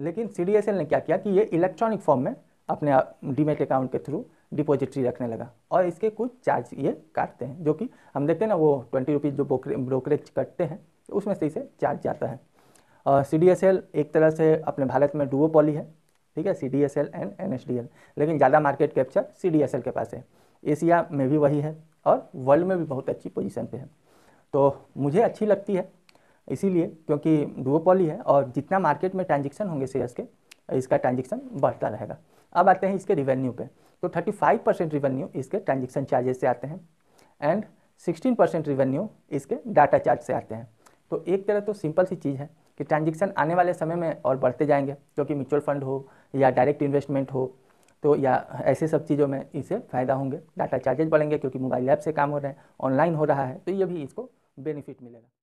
लेकिन सी ने क्या किया कि ये इलेक्ट्रॉनिक फॉर्म में अपने डीमेट अकाउंट के थ्रू डिपॉजिटरी रखने लगा और इसके कुछ चार्ज ये काटते हैं जो कि हम देखते हैं ना वो ट्वेंटी रुपीज़ जो ब्रोकरेज कटते हैं उसमें से इसे चार्ज जाता है और सी डी एस एल एक तरह से अपने भारत में पॉली है ठीक है C D S L and N S D L लेकिन ज़्यादा market capture C D S L के पास है एशिया में भी वही है और वर्ल्ड में भी बहुत अच्छी पोजिशन पर है तो मुझे अच्छी लगती है इसीलिए क्योंकि डुओपॉली है और जितना मार्केट में ट्रांजेक्शन होंगे शेयर्स के इसका ट्रांजेक्शन बढ़ता रहेगा अब आते हैं इसके रिवेन्यू पे तो 35 परसेंट रिवेन्यू इसके ट्रांजेक्शन चार्जेस से आते हैं एंड 16 परसेंट रिवेन्यू इसके डाटा चार्ज से आते हैं तो एक तरह तो सिंपल सी चीज़ है कि ट्रांजेक्शन आने वाले समय में और बढ़ते जाएंगे क्योंकि म्यूचुअल फंड हो या डायरेक्ट इन्वेस्टमेंट हो तो या ऐसे सब चीज़ों में इसे फ़ायदा होंगे डाटा चार्जेज बढ़ेंगे क्योंकि मोबाइल ऐप से काम हो रहे हैं ऑनलाइन हो रहा है तो ये भी इसको बेनिफिट मिलेगा